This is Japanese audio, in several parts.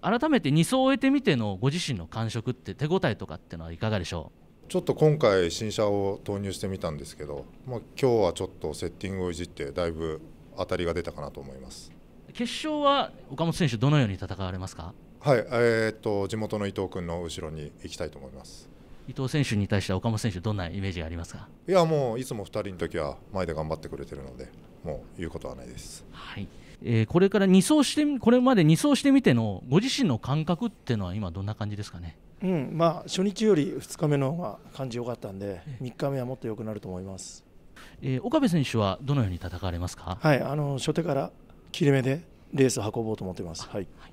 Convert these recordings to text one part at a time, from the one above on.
改めて2走終えてみてのご自身の感触って手応えとかってのはいかがでしょうちょっと今回新車を投入してみたんですけど、まあ、今日はちょっとセッティングをいじってだいぶ当たりが出たかなと思います決勝は岡本選手どのように戦われますかはい、えー、っと地元の伊藤君の後ろに行きたいと思います伊藤選手に対して岡本選手どんなイメージがありますかいやもういつも2人の時は前で頑張ってくれてるのでもう言うことはないです。はいえー、これから二走してこれまで二走してみてのご自身の感覚っていうのは今どんな感じですかね。うんまあ、初日より2日目の方が感じ良かったんで、3日目はもっと良くなると思います、えー、岡部選手はどのように戦われますか、はい、あの初手から切れ目でレースを運ぼうと思ってます。はい、はい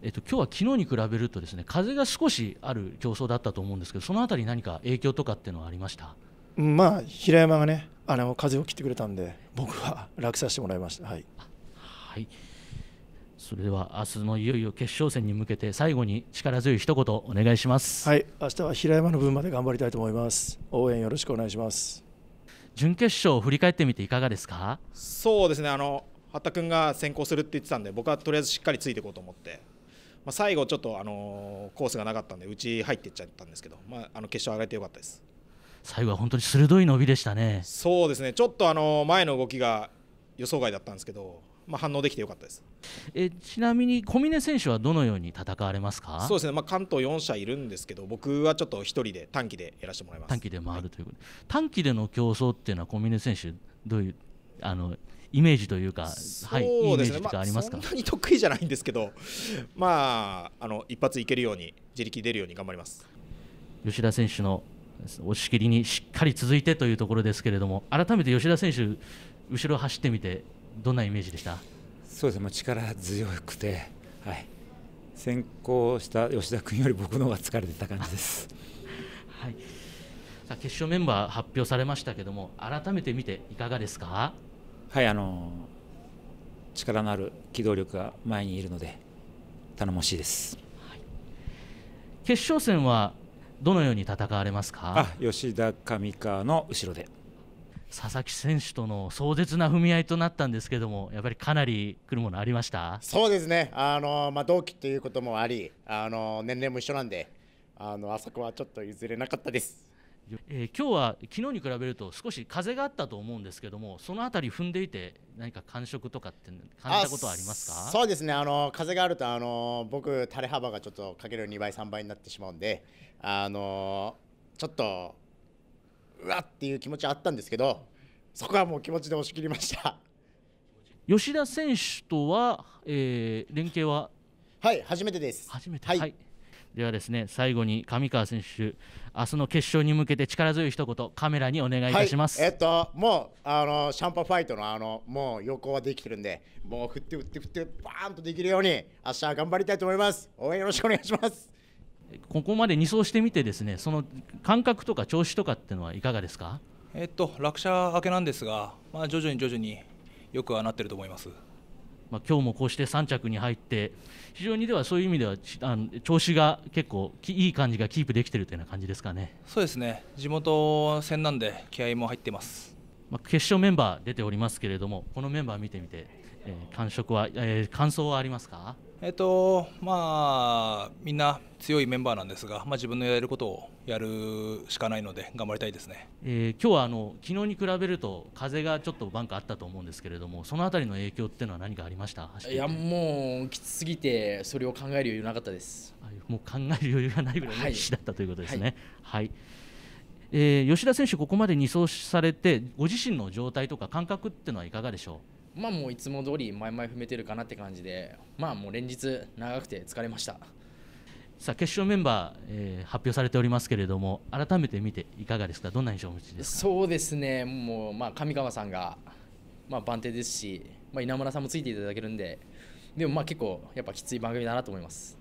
えっと、今日は昨日に比べるとですね風が少しある競争だったと思うんですけどその辺り何か影響とかっていうのはありました、まあ、平山がねあの風を切ってくれたんで僕は楽させてもらいました。はい、はいそれでは明日のいよいよ決勝戦に向けて最後に力強い一言お願いしますはい明日は平山の分まで頑張りたいと思います応援よろしくお願いします準決勝を振り返ってみていかがですかそうですねあの畑くんが先行するって言ってたんで僕はとりあえずしっかりついていこうと思って、まあ、最後ちょっとあのコースがなかったんでうち入っていっちゃったんですけど、まあ、あの決勝上がれてよかったです最後は本当に鋭い伸びでしたねそうですねちょっとあの前の動きが予想外だったんですけど、まあ、反応できてよかったですえちなみに小峰選手はどのように戦われますかそうですね、まあ、関東4社いるんですけど僕はちょっと1人で短期でやらせてもらいます短期で回るということ、はい、短期での競争っていうのは小峰選手どういうあのイメージというか、はい、そうですね、まあ、そんなに得意じゃないんですけど、まあ、あの一発いけるように、自力出るように頑張ります吉田選手の押し切りにしっかり続いてというところですけれども改めて吉田選手後ろ走ってみてどんなイメージでしたそうですね力強くて、はい、先行した吉田君より僕の方が疲れてた感じです。はい、さあ決勝メンバー発表されましたけども改めて見ていかがですかはいあの力のある機動力が前にいるので頼もしいです、はい、決勝戦はどのように戦われますか吉田上川の後ろで佐々木選手との壮絶な踏み合いとなったんですけどもやっぱりかなり来るものありましたそうですねあの、まあ、同期ということもありあの年齢も一緒なんであのあそこはちょっと譲れなかったです。えー、今日は昨日に比べると少し風があったと思うんですけどもその辺り踏んでいて何か感触とかって感じたことはありますかそうですねあの風があるとあの僕垂れ幅がちょっとかける2倍3倍になってしまうんであのちょっとうわっていう気持ちはあったんですけどそこはもう気持ちで押し切りました吉田選手とは、えー、連携ははい初めてです初めてはい、はいではですね最後に上川選手明日の決勝に向けて力強い一言カメラにお願いいたします、はい、えっともうあのシャンパファイトのあのもう横はできてるんでもう振って振って振ってバーンとできるように明日は頑張りたいと思います応援よろしくお願いしますここまで2走してみてですねその感覚とか調子とかってのはいかがですかえっと落車明けなんですがまあ徐々に徐々によくはなってると思いますまあ、今日もこうして3着に入って非常にではそういう意味ではあの調子が結構いい感じがキープできているというような感じですかねそうですね地元戦なんで気合も入ってますまあ、決勝メンバー出ておりますけれども、このメンバー見てみて、えー、感触は、えー、感想はありますか？えっとまあみんな強いメンバーなんですが、まあ、自分のやれることをやるしかないので頑張りたいですね。えー、今日はあの昨日に比べると風がちょっとバンクあったと思うんですけれども、そのあたりの影響っていうのは何かありました？いやもうきつすぎてそれを考える余裕なかったです。もう考える余裕がないぐらいの死だったということですね。はい、はいえー、吉田選手、ここまで2走されてご自身の状態とか感覚ってのはいかがでしょうまあもういつも通り前々踏めてるかなって感じでまあもう連日長くて疲れましたさあ決勝メンバー、えー、発表されておりますけれども改めて見ていかがですかどんな印象をお持ちですかそうですねもうまあ上川さんがまあ番手ですしまあ稲村さんもついていただけるんででもまあ結構やっぱきつい番組だなと思います